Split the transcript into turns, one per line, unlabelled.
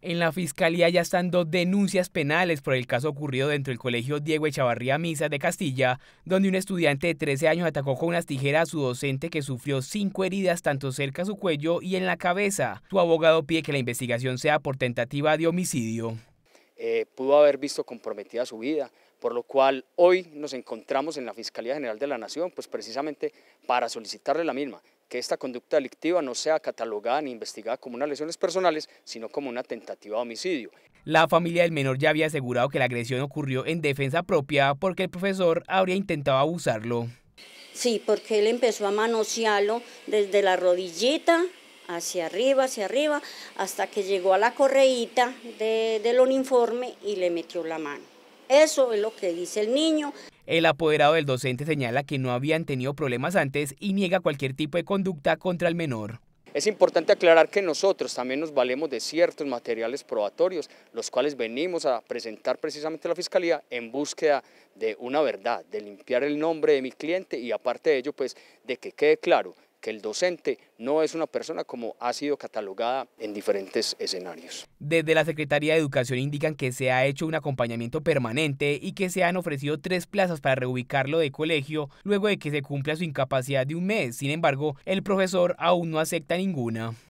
En la fiscalía ya están dos denuncias penales por el caso ocurrido dentro del colegio Diego Echavarría Misa de Castilla, donde un estudiante de 13 años atacó con unas tijeras a su docente que sufrió cinco heridas tanto cerca a su cuello y en la cabeza. Su abogado pide que la investigación sea por tentativa de homicidio.
Eh, pudo haber visto comprometida su vida, por lo cual hoy nos encontramos en la Fiscalía General de la Nación, pues precisamente para solicitarle la misma que esta conducta delictiva no sea catalogada ni investigada como unas lesiones personales, sino
como una tentativa de homicidio. La familia del menor ya había asegurado que la agresión ocurrió en defensa propia porque el profesor habría intentado abusarlo.
Sí, porque él empezó a manosearlo desde la rodillita hacia arriba, hacia arriba, hasta que llegó a la correíta del uniforme y le metió la mano. Eso es lo que dice el niño.
El apoderado del docente señala que no habían tenido problemas antes y niega cualquier tipo de conducta contra el menor.
Es importante aclarar que nosotros también nos valemos de ciertos materiales probatorios, los cuales venimos a presentar precisamente a la Fiscalía en búsqueda de una verdad, de limpiar el nombre de mi cliente y aparte de ello, pues, de que quede claro el docente no es una persona como ha sido catalogada en diferentes
escenarios. Desde la Secretaría de Educación indican que se ha hecho un acompañamiento permanente y que se han ofrecido tres plazas para reubicarlo de colegio luego de que se cumpla su incapacidad de un mes. Sin embargo, el profesor aún no acepta ninguna.